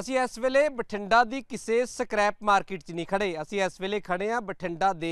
ਅਸੀਂ ਇਸ ਵੇਲੇ ਬਠਿੰਡਾ ਦੀ ਕਿਸੇ ਸਕ੍ਰੈਪ ਮਾਰਕੀਟ 'ਚ ਨਹੀਂ ਖੜੇ ਅਸੀਂ ਇਸ ਵੇਲੇ ਖੜੇ ਆ ਬਠਿੰਡਾ ਦੇ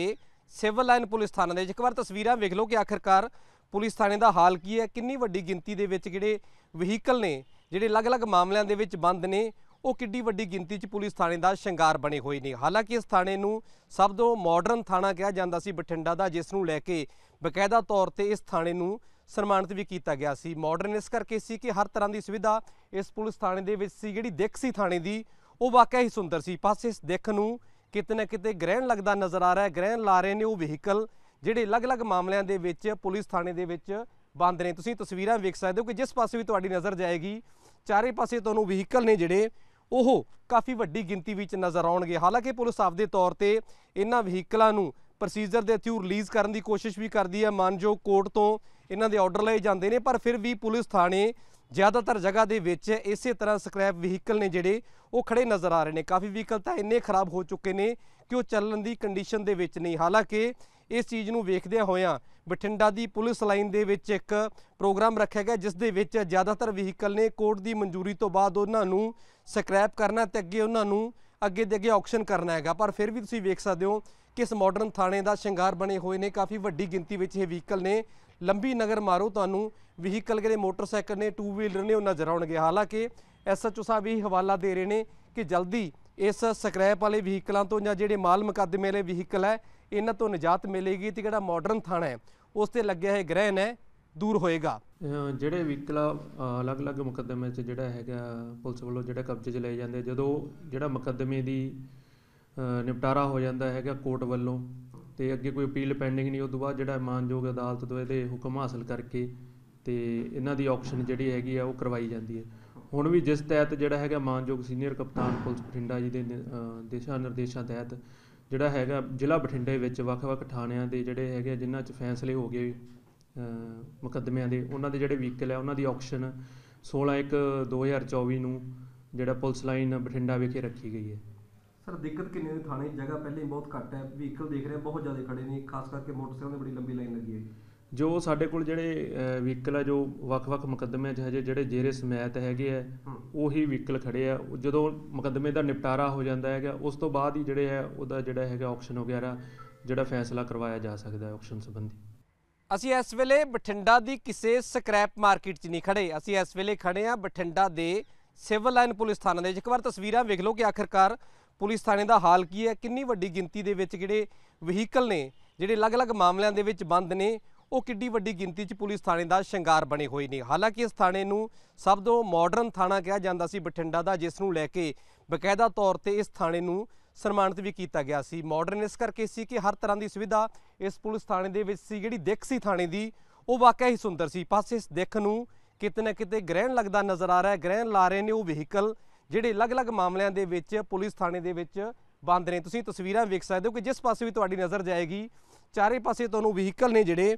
ਸਿਵਲ ਲਾਈਨ ਪੁਲਿਸ ਥਾਣੇ ਦੇ ਇੱਕ ਵਾਰ ਤਸਵੀਰਾਂ ਵੇਖ ਲਓ ਕਿ ਆਖਰਕਾਰ ਪੁਲਿਸ ਥਾਣੇ ਦਾ ਹਾਲ ਕੀ ਹੈ ਕਿੰਨੀ ਵੱਡੀ ਗਿਣਤੀ ਦੇ ਵਿੱਚ ਜਿਹੜੇ ਵਹੀਕਲ ਨੇ ਜਿਹੜੇ ਅਲੱਗ-ਅਲੱਗ ਮਾਮਲਿਆਂ ਦੇ ਵਿੱਚ ਬੰਦ ਨੇ ਉਹ ਕਿੱਡੀ ਵੱਡੀ ਗਿਣਤੀ 'ਚ ਪੁਲਿਸ ਥਾਣੇ ਦਾ ਸ਼ਿੰਗਾਰ ਬਣੇ ਹੋਏ ਨੇ ਹਾਲਾਂਕਿ ਇਸ ਥਾਣੇ ਨੂੰ ਸਭ ਤੋਂ ਮਾਡਰਨ ਥਾਣਾ ਕਿਹਾ ਜਾਂਦਾ ਸੀ ਬਠਿੰਡਾ ਦਾ ਜਿਸ ਨੂੰ ਲੈ ਕੇ ਬਕਾਇਦਾ ਤੌਰ ਤੇ ਇਸ ਥਾਣੇ ਨੂੰ ਸਨਮਾਨਿਤ ਵੀ ਕੀਤਾ ਗਿਆ ਸੀ ਮਾਡਰਨਿਸ ਕਰਕੇ ਸੀ ਕਿ ਹਰ ਤਰ੍ਹਾਂ ਦੀ ਸੁਵਿਧਾ ਇਸ ਪੁਲਿਸ ਥਾਣੇ ਦੇ ਵਿੱਚ ਸੀ ਜਿਹੜੀ ਦਿੱਖ ਸੀ ਥਾਣੇ ਦੀ ਉਹ ਵਾਕਿਆ ਹੀ ਸੁੰਦਰ ਸੀ ਪਾਸੇ ਇਸ ਦਿੱਖ ਨੂੰ ਕਿਤੇ ਨਾ ਕਿਤੇ ਗ੍ਰਹਿਣ ਲੱਗਦਾ ਨਜ਼ਰ ਆ ਰਿਹਾ ਹੈ ਗ੍ਰਹਿਣ ਲਾ ਰਹੇ ਨੇ ਉਹ ਵਹੀਕਲ ਜਿਹੜੇ ਅਲੱਗ-ਅਲੱਗ ਮਾਮਲਿਆਂ ਦੇ ਵਿੱਚ ਪੁਲਿਸ ਥਾਣੇ ਦੇ ਵਿੱਚ ਬੰਦ ਨੇ ਤੁਸੀਂ ਤਸਵੀਰਾਂ ਵੇਖ ਸਕਦੇ ਹੋ ਕਿ ਜਿਸ ਪਾਸੇ ਵੀ ਤੁਹਾਡੀ ਨਜ਼ਰ ਜਾਏਗੀ ਚਾਰੇ ਪਾਸੇ ਤੁਹਾਨੂੰ ਵਹੀਕਲ ਨੇ ਜਿਹੜੇ ਉਹ ਕਾਫੀ ਵੱਡੀ ਗਿਣਤੀ ਵਿੱਚ ਨਜ਼ਰ ਆਉਣਗੇ ਹਾਲਾਂਕਿ ਪੁਲਿਸ ਆਪਦੇ ਤੌਰ ਤੇ ਇਹਨਾਂ ਵਹੀਕਲਾਂ ਨੂੰ ਪ੍ਰੋਸੀਜਰ ਦੇ ਥਰੂ ਰਿਲੀਜ਼ ਕਰਨ ਦੀ ਕੋਸ਼ਿਸ਼ ਵੀ ਕਰਦੀ ਹੈ ਮਾਨਜੋ ਕੋਰਟ ਤੋਂ ਇਹਨਾਂ ਦੇ ਆਰਡਰ ਲਏ ਜਾਂਦੇ ਨੇ ਪਰ ਫਿਰ ਵੀ ਪੁਲਿਸ ਥਾਣੇ ਜ਼ਿਆਦਾਤਰ ਜਗ੍ਹਾ ਦੇ ਵਿੱਚ ਇਸੇ ਤਰ੍ਹਾਂ ਸਕ੍ਰੈਪ ਵਹੀਕਲ ਨੇ ਜਿਹੜੇ ਉਹ ਖੜੇ ਨਜ਼ਰ ਆ ਰਹੇ ਨੇ ਕਾਫੀ ਵਹੀਕਲ ਤਾਂ ਇੰਨੇ ਖਰਾਬ ਹੋ ਚੁੱਕੇ ਨੇ ਕਿ ਉਹ ਚੱਲਣ ਦੀ ਕੰਡੀਸ਼ਨ ਦੇ ਵਿੱਚ ਨਹੀਂ ਹਾਲਾਂਕਿ ਇਸ ਚੀਜ਼ ਨੂੰ ਵੇਖਦਿਆਂ ਹੋਇਆਂ ਬਠਿੰਡਾ ਦੀ ਪੁਲਿਸ ਲਾਈਨ ਦੇ ਵਿੱਚ ਇੱਕ ਪ੍ਰੋਗਰਾਮ ਰੱਖਿਆ ਗਿਆ ਜਿਸ ਦੇ ਵਿੱਚ ਜ਼ਿਆਦਾਤਰ ਵਹੀਕਲ ਨੇ ਕੋਰਟ ਦੀ ਮਨਜ਼ੂਰੀ ਤੋਂ ਬਾਅਦ ਉਹਨਾਂ ਨੂੰ ਸਕ੍ਰੈਪ ਕਰਨਾ ਤੇ ਅੱਗੇ ਉਹਨਾਂ ਨੂੰ ਅੱਗੇ ਦੇ ਅੱਗੇ ਆਕਸ਼ਨ ਕਰਨਾ ਹੈਗਾ ਪਰ ਫਿਰ ਵੀ ਤੁਸੀਂ ਵੇਖ ਸਕਦੇ ਹੋ ਕਿਸ ਮਾਡਰਨ ਥਾਣੇ ਦਾ ਸ਼ਿੰਗਾਰ ਬਣੇ ਹੋਏ ਨੇ ਕਾਫੀ ਵੱਡੀ ਗਿਣਤੀ ਵਿੱਚ ਇਹ ਵਹੀਕਲ ਨੇ ਲੰਬੀ ਨਗਰ ਮਾਰੋ ਤੁਹਾਨੂੰ ਵਹੀਕਲ ਜਿਹੜੇ ਮੋਟਰਸਾਈਕਲ ਨੇ ਟੂ ਵੀਲਰ ਨੇ ਉਹ ਨਜ਼ਰ ਆਉਣਗੇ ਹਾਲਾਂਕਿ ਐਸਐਚਓ ਸਾਹਿਬ ਵੀ ਹਵਾਲਾ ਦੇ ਰਹੇ ਨੇ ਕਿ ਜਲਦੀ ਇਸ ਸਕ੍ਰੈਪ ਵਾਲੇ ਵਹੀਕਲਾਂ ਤੋਂ ਜਾਂ ਜਿਹੜੇ ਮਾਲ ਮੁਕੱਦਮੇ ਵਾਲੇ ਵਹੀਕਲ ਹੈ ਇਹਨਾਂ ਤੋਂ ਨਜਾਤ ਮਿਲੇਗੀ ਤੇ ਜਿਹੜਾ ਮਾਡਰਨ ਥਾਣਾ ਹੈ ਉਸ ਤੇ ਲੱਗਿਆ ਹੈ ਗ੍ਰਹਿਣ ਹੈ ਦੂਰ ਹੋਏਗਾ ਜਿਹੜੇ ਵਹੀਕਲ ਅਲੱਗ-ਅਲੱਗ ਮੁਕੱਦਮੇ 'ਚ ਜਿਹੜਾ ਹੈਗਾ ਪੁਲਿਸ ਵੱਲੋਂ ਜਿਹੜਾ ਕਬਜ਼ੇ 'ਚ ਲਏ ਜਾਂਦੇ ਜਦੋਂ ਜਿਹੜਾ ਮੁਕੱਦਮੇ ਦੀ ਨਿਪਟਾਰਾ ਹੋ ਜਾਂਦਾ ਹੈਗਾ ਕੋਰਟ ਵੱਲੋਂ ਤੇ ਅੱਗੇ ਕੋਈ ਅਪੀਲ ਪੈਂਡਿੰਗ ਨਹੀਂ ਉਸ ਤੋਂ ਬਾਅਦ ਜਿਹੜਾ ਮਾਨਯੋਗ ਅਦਾਲਤ ਤੋਂ ਇਹਦੇ ਹੁਕਮ ਹਾਸਲ ਕਰਕੇ ਤੇ ਇਹਨਾਂ ਦੀ ਆਕਸ਼ਨ ਜਿਹੜੀ ਹੈਗੀ ਆ ਉਹ ਕਰਵਾਈ ਜਾਂਦੀ ਹੈ ਹੁਣ ਵੀ ਜਿਸ ਤਹਿਤ ਜਿਹੜਾ ਹੈਗਾ ਮਾਨਯੋਗ ਸੀਨੀਅਰ ਕਪਤਾਨ ਪੁਲਿਸ ਬਠਿੰਡਾ ਜੀ ਦੇ ਦਿਸ਼ਾ ਨਿਰਦੇਸ਼ਾਂ ਤਹਿਤ ਜਿਹੜਾ ਹੈਗਾ ਜ਼ਿਲ੍ਹਾ ਬਠਿੰਡੇ ਵਿੱਚ ਵੱਖ-ਵੱਖ ਥਾਣਿਆਂ ਦੇ ਜਿਹੜੇ ਹੈਗੇ ਜਿਨ੍ਹਾਂ 'ਚ ਫੈਸਲੇ ਹੋ ਗਏ ਮੁਕੱਦਮਿਆਂ ਦੇ ਉਹਨਾਂ ਦੇ ਜਿਹੜੇ ਵਹੀਕਲ ਹੈ ਉਹਨਾਂ ਦੀ ਆਕਸ਼ਨ 16/1/2024 ਨੂੰ ਜਿਹੜਾ ਪੁਲਿਸ ਲਾਈਨ ਬਠਿੰਡਾ ਵਿਖੇ ਰੱਖੀ ਗਈ ਹੈ ਸਰ ਦਿੱਕਤ ਕਿੰਨੀ ਨੇ ਥਾਣੇ ਜਗ੍ਹਾ ਪਹਿਲੇ ਹੀ ਬਹੁਤ ਘੱਟ ਹੈ ਵਹੀਕਲ ਦੇਖ ਰਹੇ ਹਾਂ, ਬਹੁਤ ਜ਼ਿਆਦਾ ਖੜੇ ਨੇ ਖਾਸ ਕਰਕੇ ਮੋਟਰਸਾਈਕਲ ਦੀ ਬੜੀ ਲੰਬੀ ਲਾਈਨ ਲੱਗੀ ਹੈ ਜੋ ਸਾਡੇ ਕੋਲ ਜਿਹੜੇ ਵਹੀਕਲ ਆ ਜੋ ਵੱਖ-ਵੱਖ ਮੁਕੱਦਮਿਆਂ 'ਚ ਹਜੇ ਜਿਹੜੇ ਜੇਰੇ ਸਮੈਤ ਹੈਗੇ ਆ ਉਹੀ ਵਹੀਕਲ ਖੜੇ ਆ ਜਦੋਂ ਮੁਕੱਦਮੇ ਦਾ ਨਿਪਟਾਰਾ ਹੋ ਜਾਂਦਾ ਹੈਗਾ ਉਸ ਤੋਂ ਬਾਅਦ ਹੀ ਜਿਹੜੇ ਆ ਉਹਦਾ ਜਿਹੜਾ ਹੈਗਾ ਆਕਸ਼ਨ ਵਗੈਰਾ ਜਿਹੜਾ ਫੈਸਲਾ ਕਰਵਾਇਆ ਜਾ ਸਕਦਾ ਹੈ ਆਕਸ਼ਨ ਸੰਬੰਧੀ ਅਸੀਂ ਇਸ ਵੇਲੇ ਬਠਿੰਡਾ ਦੀ ਕਿਸੇ ਸਕ੍ਰੈਪ ਮਾਰਕੀਟ 'ਚ ਨਹੀਂ ਖੜੇ ਅਸੀਂ ਇਸ ਵੇਲੇ ਖੜੇ ਆ ਬਠਿੰਡਾ ਦੇ ਸਿਵਲ ਲਾਈਨ ਪੁਲਿਸ ਥਾਣੇ ਦੇ ਇੱਕ ਵਾਰ ਤਸਵੀਰਾਂ ਵੇਖ ਲਓ ਕਿ ਆਖਰਕਾਰ ਪੁਲਿਸ ਥਾਣੇ ਦਾ ਹਾਲ ਕੀ ਹੈ ਕਿੰਨੀ ਵੱਡੀ ਗਿਣਤੀ ਦੇ ਵਿੱਚ ਜਿਹੜੇ ਵਹੀਕਲ ਨੇ ਜਿਹੜੇ ਅਲੱਗ-ਅਲੱਗ ਮਾਮਲਿਆਂ ਦੇ ਵਿੱਚ ਬੰਦ ਨੇ ਉਹ ਕਿੱਡੀ ਵੱਡੀ ਗਿਣਤੀ 'ਚ ਪੁਲਿਸ ਥਾਣੇ ਦਾ ਸ਼ਿੰਗਾਰ ਬਣੇ ਹੋਏ ਨੇ ਹਾਲਾਂਕਿ ਇਸ ਥਾਣੇ ਨੂੰ ਸਭ ਤੋਂ ਮਾਡਰਨ ਥਾਣਾ ਕਿਹਾ ਜਾਂਦਾ ਸੀ ਬਠਿੰਡਾ ਦਾ ਜਿਸ ਨੂੰ ਲੈ ਕੇ ਬਕਾਇਦਾ ਤੌਰ ਤੇ ਇਸ ਥਾਣੇ ਨੂੰ ਸਨਮਾਨਿਤ ਵੀ ਕੀਤਾ ਗਿਆ ਸੀ ਮਾਡਰਨ ਇਸ ਕਰਕੇ ਸੀ ਕਿ ਹਰ ਤਰ੍ਹਾਂ ਦੀ ਸੁਵਿਧਾ ਇਸ ਪੁਲਿਸ ਥਾਣੇ ਦੇ ਵਿੱਚ ਸੀ ਜਿਹੜੀ ਦਿੱਖ ਸੀ ਥਾਣੇ ਦੀ ਉਹ ਵਾਕਿਆ ਹੀ ਸੁੰਦਰ ਸੀ ਪਾਸੇ ਇਸ ਦਿੱਖ ਨੂੰ ਕਿਤੇ ਨਾ ਕਿਤੇ ਗ੍ਰਹਿਣ ਲੱਗਦਾ ਨਜ਼ਰ ਆ ਰਿਹਾ ਹੈ ਗ੍ਰਹਿਣ ਲਾ ਰਹੇ ਨੇ ਉਹ ਵਹੀਕਲ ਜਿਹੜੇ ਅਲੱਗ-ਅਲੱਗ ਮਾਮਲਿਆਂ ਦੇ ਵਿੱਚ ਪੁਲਿਸ ਥਾਣੇ ਦੇ ਵਿੱਚ ਬੰਦ ਨੇ ਤੁਸੀਂ ਤਸਵੀਰਾਂ ਵੇਖ ਸਕਦੇ ਹੋ ਕਿ ਜਿਸ ਪਾਸੇ ਵੀ ਤੁਹਾਡੀ ਨਜ਼ਰ ਜਾਏਗੀ ਚਾਰੇ ਪਾਸੇ ਤੁਹਾਨੂੰ ਵਹੀਕਲ ਨੇ ਜਿਹੜੇ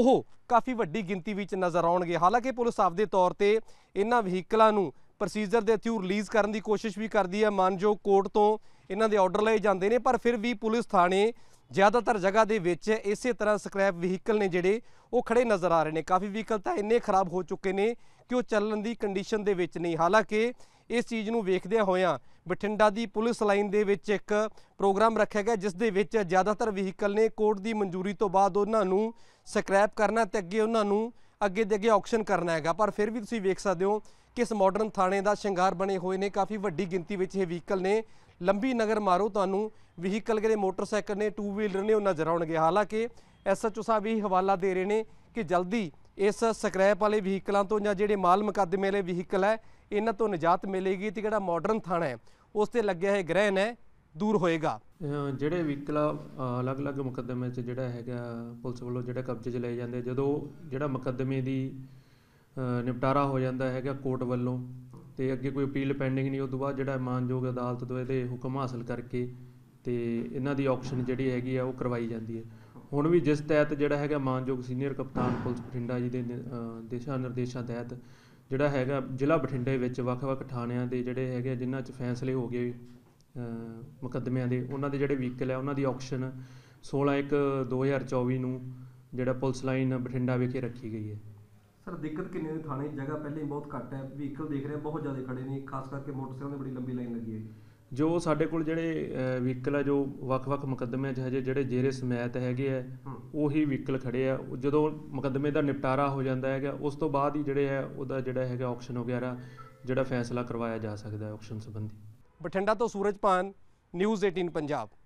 ਉਹ ਕਾਫੀ ਵੱਡੀ ਗਿਣਤੀ ਵਿੱਚ ਨਜ਼ਰ ਆਉਣਗੇ ਹਾਲਾਂਕਿ ਪੁਲਿਸ ਆਪਦੇ ਤੌਰ ਤੇ ਇਹਨਾਂ ਵਹੀਕਲਾਂ ਨੂੰ ਪ੍ਰੋਸੀਜਰ ਦੇ ਥਿਊ ਰਿਲੀਜ਼ ਕਰਨ ਦੀ ਕੋਸ਼ਿਸ਼ ਵੀ ਕਰਦੀ ਹੈ ਮਾਨਜੋ ਕੋਰਟ ਤੋਂ ਇਹਨਾਂ ਦੇ ਆਰਡਰ ਲਏ ਜਾਂਦੇ ਨੇ ਪਰ ਫਿਰ ਵੀ ਪੁਲਿਸ ਥਾਣੇ ਜ਼ਿਆਦਾਤਰ ਜਗ੍ਹਾ ਦੇ ਵਿੱਚ ਇਸੇ ਤਰ੍ਹਾਂ ਸਕ੍ਰੈਪ ਵਹੀਕਲ ਨੇ ਜਿਹੜੇ ਉਹ ਖੜੇ ਨਜ਼ਰ ਆ ਰਹੇ ਨੇ ਕਾਫੀ ਵਹੀਕਲ ਤਾਂ ਇੰਨੇ ਖਰਾਬ ਹੋ ਚੁੱਕੇ ਨੇ ਕਿ ਉਹ ਚੱਲਣ ਦੀ ਕੰਡੀਸ਼ਨ ਦੇ ਵਿੱਚ ਨਹੀਂ ਹਾਲਾਂਕਿ ਇਸ ਚੀਜ਼ ਨੂੰ ਵੇਖਦਿਆਂ ਹੋਇਆਂ ਬਠਿੰਡਾ ਦੀ ਪੁਲਿਸ ਲਾਈਨ ਦੇ ਵਿੱਚ ਇੱਕ ਪ੍ਰੋਗਰਾਮ ਰੱਖਿਆ ਗਿਆ ਜਿਸ ਦੇ ਵਿੱਚ ਜ਼ਿਆਦਾਤਰ ਵਹੀਕਲ ਨੇ ਕੋਰਟ ਦੀ ਮਨਜ਼ੂਰੀ ਤੋਂ ਬਾਅਦ ਉਹਨਾਂ ਨੂੰ ਸਕ੍ਰੈਪ ਕਰਨਾ ਤੇ ਅੱਗੇ ਉਹਨਾਂ ਨੂੰ ਅੱਗੇ ਦੇ ਅੱਗੇ ਆਕਸ਼ਨ ਕਰਨਾ ਹੈਗਾ ਪਰ ਫਿਰ ਵੀ ਤੁਸੀਂ ਵੇਖ ਸਕਦੇ ਹੋ ਕਿ ਇਸ ਮਾਡਰਨ ਥਾਣੇ ਦਾ ਸ਼ਿੰਗਾਰ ਬਣੇ ਹੋਏ ਨੇ ਕਾਫੀ ਵੱਡੀ ਗਿਣਤੀ ਵਿੱਚ ਇਹ ਵਹੀਕਲ ਨੇ ਲੰਬੀ ਨਗਰ ਮਾਰੋ ਤੁਹਾਨੂੰ ਵਹੀਕਲ ਗਰੇ ਮੋਟਰਸਾਈਕਲ ਨੇ ਟੂ ਵੀਲਰ ਨੇ ਉਹ ਨਜ਼ਰ ਆਉਣਗੇ ਹਾਲਾਂਕਿ ਐਸਐਚਓ ਸਾਹਿਬ ਵੀ ਹਵਾਲਾ ਦੇ ਰਹੇ ਨੇ ਕਿ ਜਲਦੀ ਇਸ ਸਕ੍ਰੈਪ ਵਾਲੇ ਵਹੀਕਲਾਂ ਤੋਂ ਜਾਂ ਜਿਹੜੇ ਮਾਲ ਮੁਕੱਦਮੇ ਵਾਲੇ ਵਹੀਕਲ ਹੈ ਇਹਨਾਂ ਤੋਂ ਨਜਾਤ ਮਿਲੇਗੀ ਤੇ ਜਿਹੜਾ ਮਾਡਰਨ ਥਾਣਾ ਹੈ ਉਸ ਤੇ ਲੱਗਿਆ ਹੈ ਗ੍ਰਹਿਣ ਹੈ ਦੂਰ ਹੋਏਗਾ ਜਿਹੜੇ ਵਹੀਕਲ ਅਲੱਗ-ਅਲੱਗ ਮੁਕੱਦਮੇ 'ਚ ਜਿਹੜਾ ਹੈਗਾ ਪੁਲਿਸ ਵੱਲੋਂ ਜਿਹੜਾ ਕਬਜ਼ੇ 'ਚ ਲਏ ਜਾਂਦੇ ਜਦੋਂ ਜਿਹੜਾ ਮੁਕੱਦਮੇ ਦੀ ਨਿਪਟਾਰਾ ਹੋ ਜਾਂਦਾ ਹੈਗਾ ਕੋਰਟ ਵੱਲੋਂ ਤੇ ਅੱਗੇ ਕੋਈ ਅਪੀਲ ਪੈਂਡਿੰਗ ਨਹੀਂ ਉਸ ਤੋਂ ਬਾਅਦ ਜਿਹੜਾ ਮਾਨਯੋਗ ਅਦਾਲਤ ਤੋਂ ਇਹਦੇ ਹੁਕਮ ਹਾਸਲ ਕਰਕੇ ਤੇ ਇਹਨਾਂ ਦੀ ਆਕਸ਼ਨ ਜਿਹੜੀ ਹੈਗੀ ਆ ਉਹ ਕਰਵਾਈ ਜਾਂਦੀ ਹੈ ਹੁਣ ਵੀ ਜਿਸ ਤਹਿਤ ਜਿਹੜਾ ਹੈਗਾ ਮਾਨਯੋਗ ਸੀਨੀਅਰ ਕਪਤਾਨ ਪੁਲਿਸ ਬਠਿੰਡਾ ਜੀ ਦੇ ਦਿਸ਼ਾ ਨਿਰਦੇਸ਼ਾਂ ਤਹਿਤ ਜਿਹੜਾ ਹੈਗਾ ਜ਼ਿਲ੍ਹਾ ਬਠਿੰਡੇ ਵਿੱਚ ਵੱਖ-ਵੱਖ ਥਾਣਿਆਂ ਦੇ ਜਿਹੜੇ ਹੈਗੇ ਜਿਨ੍ਹਾਂ 'ਚ ਫੈਸਲੇ ਹੋ ਗਏ ਮੁਕੱਦਮਿਆਂ ਦੇ ਉਹਨਾਂ ਦੇ ਜਿਹੜੇ ਵਹੀਕਲ ਹੈ ਉਹਨਾਂ ਦੀ ਆਕਸ਼ਨ 16/1/2024 ਨੂੰ ਜਿਹੜਾ ਪੁਲਿਸ ਲਾਈਨ ਬਠਿੰਡਾ ਵਿਖੇ ਰੱਖੀ ਗਈ ਹੈ ਸਰ ਦਿੱਕਤ ਕਿੰਨੀ ਹੈ ਥਾਣੇ ਜਗ੍ਹਾ ਪਹਿਲੇ ਹੀ ਬਹੁਤ ਘੱਟ ਹੈ ਵਹੀਕਲ ਦੇਖ ਰਹੇ ਬਹੁਤ ਜ਼ਿਆਦਾ ਖੜੇ ਨੇ ਖਾਸ ਕਰਕੇ ਮੋਟਰਸਾਈਕਲ ਦੀ ਬੜੀ ਲੰਬੀ ਲਾਈਨ ਲੱਗੀ ਹੈ ਜੋ ਸਾਡੇ ਕੋਲ ਜਿਹੜੇ ਵਹੀਕਲ ਆ ਜੋ ਵੱਖ-ਵੱਖ ਮੁਕੱਦਮਿਆਂ 'ਚ ਹਜੇ ਜਿਹੜੇ ਜੇਰੇ ਸਮੈਤ ਹੈਗੇ ਆ ਉਹੀ ਵਹੀਕਲ ਖੜੇ ਆ ਜਦੋਂ ਮੁਕੱਦਮੇ ਦਾ ਨਿਪਟਾਰਾ ਹੋ ਜਾਂਦਾ ਹੈਗਾ ਉਸ ਤੋਂ ਬਾਅਦ ਹੀ ਜਿਹੜੇ ਆ ਉਹਦਾ ਜਿਹੜਾ ਹੈਗਾ ਆਕਸ਼ਨ ਵਗੈਰਾ ਜਿਹੜਾ ਫੈਸਲਾ ਕਰਵਾਇਆ ਜਾ ਸਕਦਾ ਹੈ ਆਕਸ਼ਨ ਸੰਬੰਧੀ ਬਠਿੰਡਾ ਤੋਂ ਸੂਰਜਪਾਨ ਨਿਊਜ਼ 18 ਪੰਜਾਬ